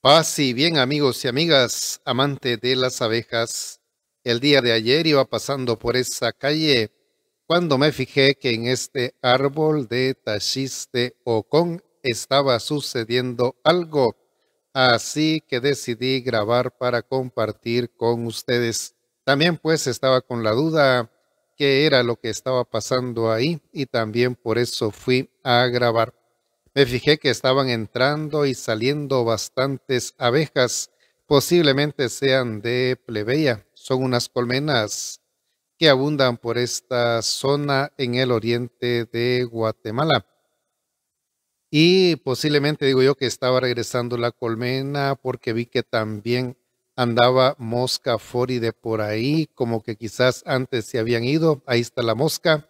Paz y bien amigos y amigas, amante de las abejas. El día de ayer iba pasando por esa calle cuando me fijé que en este árbol de Tachiste Ocon estaba sucediendo algo, así que decidí grabar para compartir con ustedes. También pues estaba con la duda qué era lo que estaba pasando ahí y también por eso fui a grabar. Me fijé que estaban entrando y saliendo bastantes abejas, posiblemente sean de plebeya. Son unas colmenas que abundan por esta zona en el oriente de Guatemala. Y posiblemente digo yo que estaba regresando la colmena porque vi que también andaba mosca foride por ahí, como que quizás antes se habían ido. Ahí está la mosca.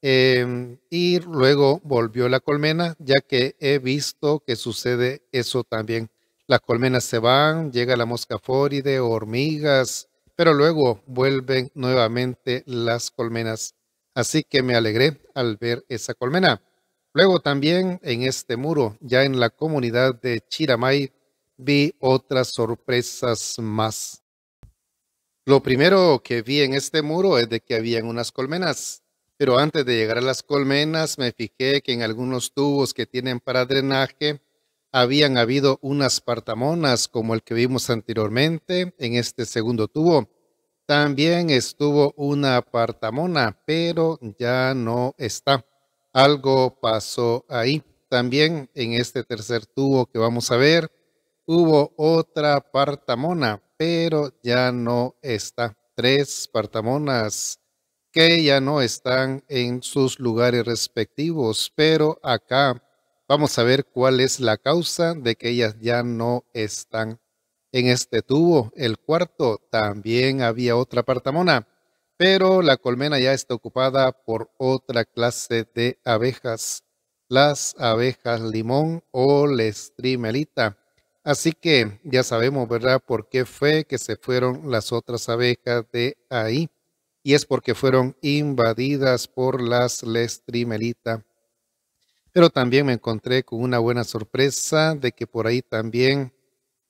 Em, y luego volvió la colmena, ya que he visto que sucede eso también. Las colmenas se van, llega la mosca fóride, hormigas, pero luego vuelven nuevamente las colmenas. Así que me alegré al ver esa colmena. Luego también en este muro, ya en la comunidad de Chiramay, vi otras sorpresas más. Lo primero que vi en este muro es de que habían unas colmenas pero antes de llegar a las colmenas me fijé que en algunos tubos que tienen para drenaje habían habido unas partamonas como el que vimos anteriormente en este segundo tubo. También estuvo una partamona, pero ya no está. Algo pasó ahí. También en este tercer tubo que vamos a ver, hubo otra partamona, pero ya no está. Tres partamonas que ya no están en sus lugares respectivos, pero acá vamos a ver cuál es la causa de que ellas ya no están en este tubo. El cuarto también había otra partamona, pero la colmena ya está ocupada por otra clase de abejas, las abejas limón o lestrimelita. Así que ya sabemos, ¿verdad?, por qué fue que se fueron las otras abejas de ahí y es porque fueron invadidas por las Lestrimelita. Pero también me encontré con una buena sorpresa de que por ahí también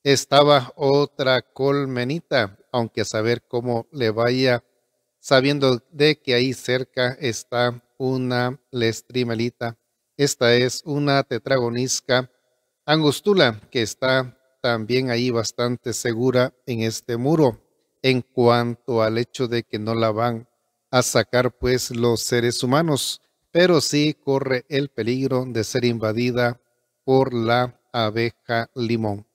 estaba otra colmenita, aunque a saber cómo le vaya, sabiendo de que ahí cerca está una lestrimelita. Esta es una tetragonisca angustula que está también ahí bastante segura en este muro en cuanto al hecho de que no la van a sacar pues los seres humanos, pero sí corre el peligro de ser invadida por la abeja limón.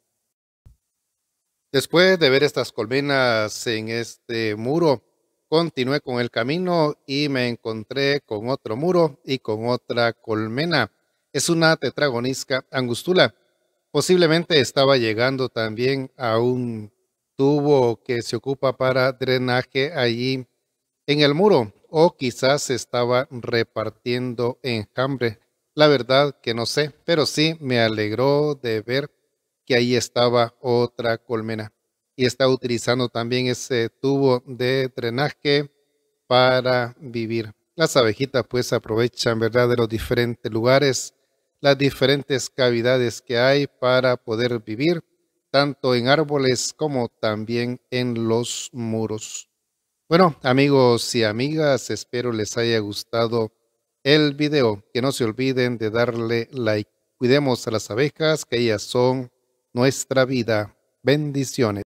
Después de ver estas colmenas en este muro, continué con el camino y me encontré con otro muro y con otra colmena. Es una tetragonisca angustula. Posiblemente estaba llegando también a un tubo que se ocupa para drenaje allí en el muro o quizás estaba repartiendo enjambre. La verdad que no sé, pero sí me alegró de ver que ahí estaba otra colmena y está utilizando también ese tubo de drenaje para vivir. Las abejitas pues aprovechan, ¿verdad?, de los diferentes lugares, las diferentes cavidades que hay para poder vivir tanto en árboles como también en los muros. Bueno, amigos y amigas, espero les haya gustado el video. Que no se olviden de darle like. Cuidemos a las abejas, que ellas son nuestra vida. Bendiciones.